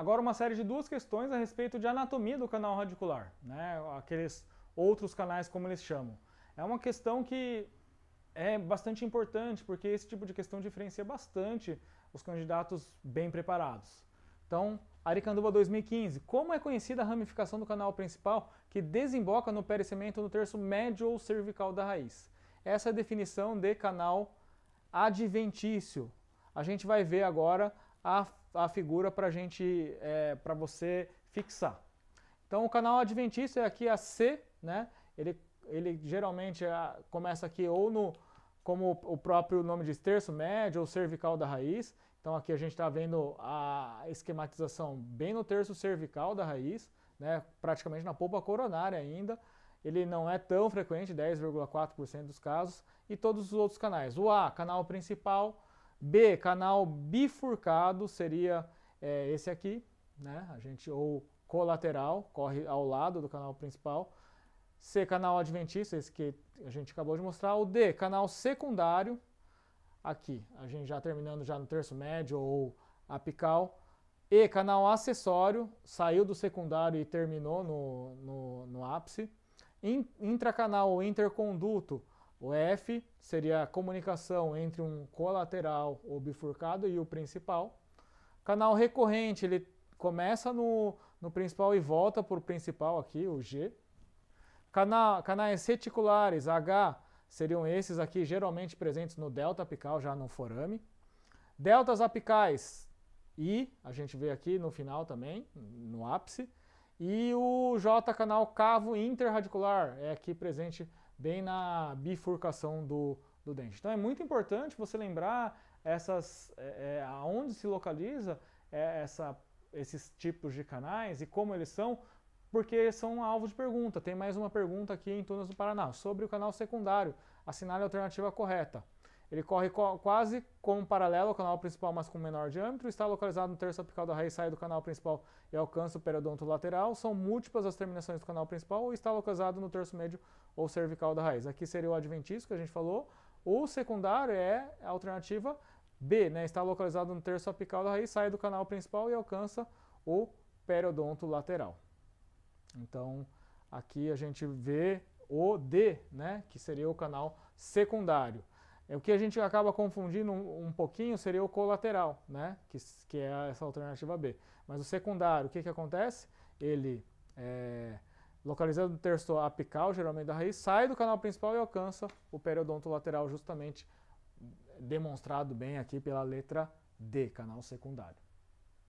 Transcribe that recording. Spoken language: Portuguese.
Agora uma série de duas questões a respeito de anatomia do canal radicular, né? aqueles outros canais como eles chamam. É uma questão que é bastante importante, porque esse tipo de questão diferencia bastante os candidatos bem preparados. Então, Aricanduba 2015. Como é conhecida a ramificação do canal principal que desemboca no perecimento no terço médio ou cervical da raiz? Essa é a definição de canal adventício. A gente vai ver agora a, a figura para gente, é, para você fixar. Então o canal adventista é aqui a C, né? Ele, ele geralmente é, começa aqui ou no, como o próprio nome diz, terço médio ou cervical da raiz. Então aqui a gente está vendo a esquematização bem no terço cervical da raiz, né? praticamente na polpa coronária ainda. Ele não é tão frequente, 10,4% dos casos, e todos os outros canais. O A, canal principal, B, canal bifurcado seria é, esse aqui, né? A gente ou colateral, corre ao lado do canal principal. C, canal adventista, esse que a gente acabou de mostrar. O D, canal secundário, aqui, a gente já terminando já no terço médio ou apical. E, canal acessório, saiu do secundário e terminou no, no, no ápice. In, intracanal ou interconduto, o F seria a comunicação entre um colateral ou bifurcado e o principal. Canal recorrente, ele começa no, no principal e volta para o principal aqui, o G. canal canais reticulares, H, seriam esses aqui geralmente presentes no delta apical, já no forame. Deltas apicais, I, a gente vê aqui no final também, no ápice. E o J canal cavo interradicular é aqui presente bem na bifurcação do, do dente. Então é muito importante você lembrar essas, é, é, aonde se localiza é, essa, esses tipos de canais e como eles são, porque são alvo de pergunta. Tem mais uma pergunta aqui em Tunas do Paraná sobre o canal secundário. Assinale a alternativa correta. Ele corre co quase como paralelo ao canal principal, mas com menor diâmetro, está localizado no terço apical da raiz, sai do canal principal e alcança o periodonto lateral. São múltiplas as terminações do canal principal ou está localizado no terço médio ou cervical da raiz. Aqui seria o adventício que a gente falou. O secundário é a alternativa B, né? está localizado no terço apical da raiz, sai do canal principal e alcança o periodonto lateral. Então, aqui a gente vê o D, né? que seria o canal secundário. É o que a gente acaba confundindo um, um pouquinho seria o colateral, né? que, que é essa alternativa B. Mas o secundário, o que, que acontece? Ele, é, localizado no terço apical, geralmente da raiz, sai do canal principal e alcança o periodonto lateral, justamente demonstrado bem aqui pela letra D, canal secundário.